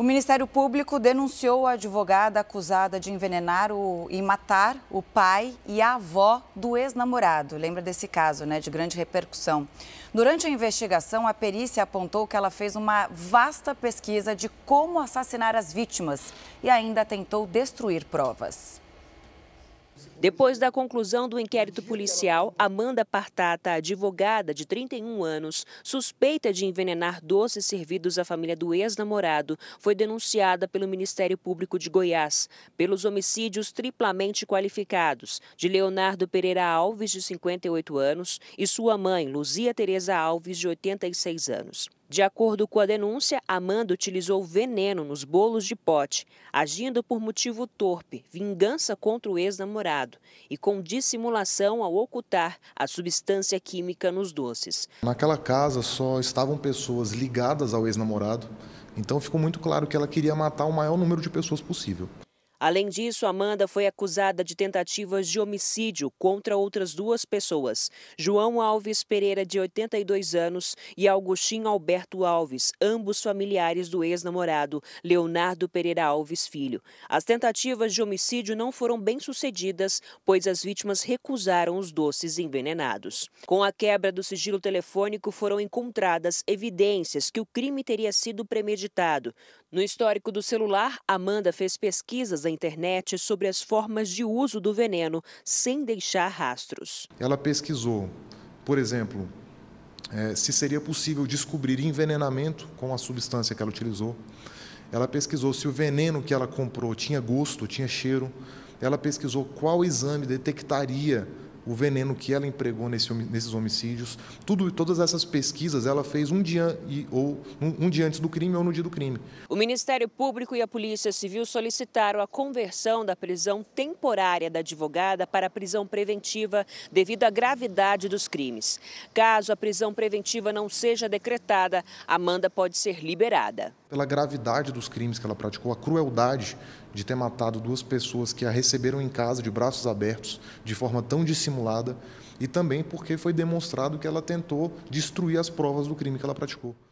O Ministério Público denunciou a advogada acusada de envenenar o, e matar o pai e a avó do ex-namorado. Lembra desse caso, né? De grande repercussão. Durante a investigação, a perícia apontou que ela fez uma vasta pesquisa de como assassinar as vítimas e ainda tentou destruir provas. Depois da conclusão do inquérito policial, Amanda Partata, advogada de 31 anos, suspeita de envenenar doces servidos à família do ex-namorado, foi denunciada pelo Ministério Público de Goiás pelos homicídios triplamente qualificados de Leonardo Pereira Alves, de 58 anos, e sua mãe, Luzia Tereza Alves, de 86 anos. De acordo com a denúncia, Amanda utilizou veneno nos bolos de pote, agindo por motivo torpe, vingança contra o ex-namorado e com dissimulação ao ocultar a substância química nos doces. Naquela casa só estavam pessoas ligadas ao ex-namorado, então ficou muito claro que ela queria matar o maior número de pessoas possível. Além disso, Amanda foi acusada de tentativas de homicídio contra outras duas pessoas, João Alves Pereira, de 82 anos, e Augustinho Alberto Alves, ambos familiares do ex-namorado Leonardo Pereira Alves Filho. As tentativas de homicídio não foram bem sucedidas, pois as vítimas recusaram os doces envenenados. Com a quebra do sigilo telefônico, foram encontradas evidências que o crime teria sido premeditado. No histórico do celular, Amanda fez pesquisas internet sobre as formas de uso do veneno, sem deixar rastros. Ela pesquisou, por exemplo, é, se seria possível descobrir envenenamento com a substância que ela utilizou. Ela pesquisou se o veneno que ela comprou tinha gosto, tinha cheiro. Ela pesquisou qual exame detectaria o veneno que ela empregou nesse, nesses homicídios, tudo, todas essas pesquisas ela fez um dia, e, ou, um, um dia antes do crime ou no dia do crime. O Ministério Público e a Polícia Civil solicitaram a conversão da prisão temporária da advogada para a prisão preventiva devido à gravidade dos crimes. Caso a prisão preventiva não seja decretada, Amanda pode ser liberada pela gravidade dos crimes que ela praticou, a crueldade de ter matado duas pessoas que a receberam em casa de braços abertos, de forma tão dissimulada, e também porque foi demonstrado que ela tentou destruir as provas do crime que ela praticou.